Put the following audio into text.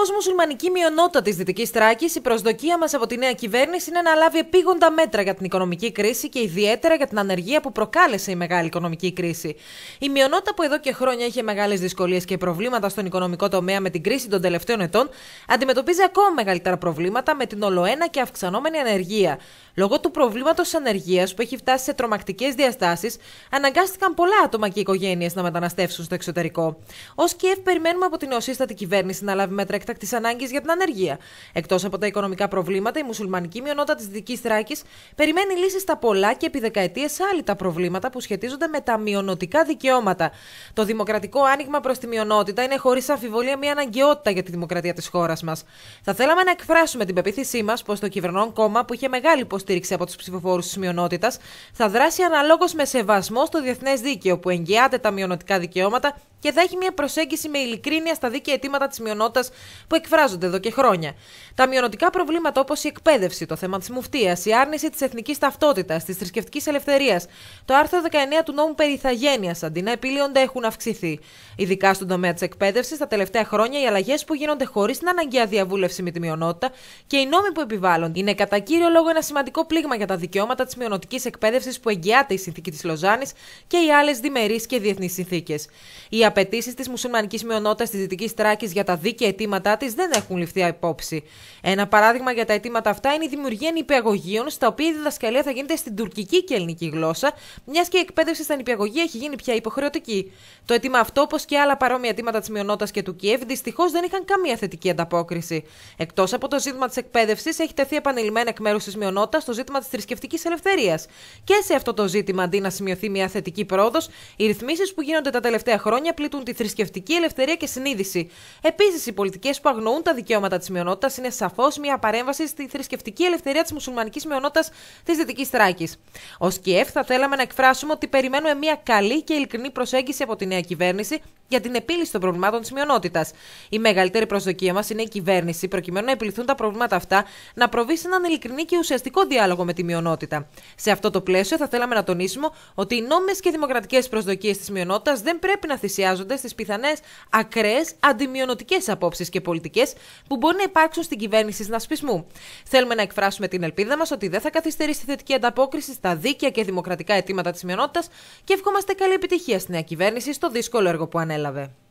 Ως μουσουλμανική μειονότητα της Δυτικής Τράκης, η προσδοκία μας από τη νέα κυβέρνηση είναι να λάβει επίγοντα μέτρα για την οικονομική κρίση και ιδιαίτερα για την ανεργία που προκάλεσε η μεγάλη οικονομική κρίση. Η μειονότητα που εδώ και χρόνια είχε μεγάλες δυσκολίες και προβλήματα στον οικονομικό τομέα με την κρίση των τελευταίων ετών, αντιμετωπίζει ακόμα μεγαλύτερα προβλήματα με την ολοένα και αυξανόμενη ανεργία. Λόγω του προβλήματος ανεργίας που έχει φτάσει σε τρομακτικές διαστάσεις, αναγκάστηκαν πολλά άτομα και οικογένειες να μεταναστεύσουν στο εξωτερικό. Ως και περιμένουμε από την νεοσύστατη κυβέρνηση να λάβει μέτρα έκτακτη ανάγκης για την ανεργία. Εκτός από τα οικονομικά προβλήματα, η μουσουλμανική μειονότητα της Δυτικής Θράκης περιμένει λύσεις στα πολλά και επί δεκαετίες τα προβλήματα που σχετίζονται με τα μειονοτικά δικαιώματα. Το δημοκρατικό άνοιγμα προς τη μειονότητα είναι χωρίς αμφιβολία μια αναγκαιότητα για τη δημοκρατία της χώρας μας. Θα θέλαμε να εκφράσουμε την πεποίθησή μας πως το κυβερνών κόμμα που είχε μεγάλη υποστήριξη από τους ψηφοφόρους της μειονότητας θα δράσει αναλόγως με σεβασμό στο διεθνές δίκαιο που εγγυάται τα μειονοτικά δικαιώματα και θα έχει μια προσέγγιση με ειλικρίνεια στα δίκαια αιτήματα της μειονότητας που εκφράζονται εδώ και χρόνια. Τα μειονοτικά προβλήματα όπως η εκπαίδευση, το θέμα της μουφτεία, η άρνηση της εθνικής ταυτότητας, της θρησκευτικής ελευθερίας, το άρθρο 19 του νόμου περί ηθαγένειας, αντί να επιλύονται, έχουν αυξηθεί. Ειδικά στον τομέα της εκπαίδευσης, τα τελευταία χρόνια οι αλλαγές που γίνονται χωρίς την αναγκαία διαβούλευση με τη μειονότητα και οι νόμοι που επιβάλλονται είναι κατά κύριο λόγο ένα σημαντικό πλήγμα για τα δικαιώματα της μειονοτικής εκπαίδευσης που εγγυάται η συνθήκη της Λοζάνης και οι άλλες διμερείς και διεθνείς συνθήκες. Η απαιτήσεις της μουσουλμανικής μειονότητας της Δυτικής Τράκης για τα δίκαια αιτήματά της δεν έχουν ληφθεί υπόψη. Ένα παράδειγμα για τα αιτήματα αυτά είναι η δημιουργία νηπιαγωγείων, στα οποία η διδασκαλία θα γίνεται στην τουρκική και ελληνική γλώσσα, μιας και η εκπαίδευση στα νηπιαγωγεία έχει γίνει πια υποχρεωτική. Το αίτημα αυτό, όπως και άλλα παρόμοια αιτήματα της μειονότητας και του Κιέβ, δυστυχώς δεν είχαν καμία θετική ανταπόκριση. Εκτός από το ζήτημα της εκπαίδευσης, έχει τεθεί επανειλημμένα εκ μέρους της μειονότητας το ζήτημα της θρησκευτικής ελευθερίας. Και σε αυτό το ζήτημα, αντί να σημειωθεί μια θετική πρόοδος, οι ρυθμίσεις που γίνονται τα τελευταία χρόνια πλήττουν τη θρησκευτική ελευθερία και συνείδηση. Επίσης, οι πολιτικές που αγνοούν τα δικαιώματα της μειονότητας είναι σαφώς μια παρέμβαση στη θρησκευτική ελευθερία της μουσουλμανικής μειονότητας της Δυτικής Θράκης. Ως Κιέφ, θα θέλαμε να εκφράσουμε ότι περιμένουμε μια καλή και ειλικρινή προσέγγιση από τη νέα κυβέρνηση για την επίλυση των προβλημάτων της μειονότητας. Η μεγαλύτερη προσδοκία μας είναι η κυβέρνηση, προκειμένου να επιληθούν τα προβλήματα αυτά, να προβεί σε έναν ειλικρινή και ουσιαστικό διάλογο με τη μειονότητα. Σε αυτό το πλαίσιο, θα θέλαμε να τονίσουμε ότι οι νόμιμες και δημοκρατικές προσδοκίες της μειονότητας δεν πρέπει να θυσιάζουν εστιάζονται στις πιθανές ακραίες αντιμειονοτικές απόψεις και πολιτικές που μπορεί να υπάρξουν στην κυβέρνηση συνασπισμού. Θέλουμε να εκφράσουμε την ελπίδα μας ότι δεν θα καθυστερήσει τη θετική ανταπόκριση στα δίκαια και δημοκρατικά αιτήματα της μειονότητας και ευχόμαστε καλή επιτυχία στη νέα κυβέρνηση στο δύσκολο έργο που ανέλαβε.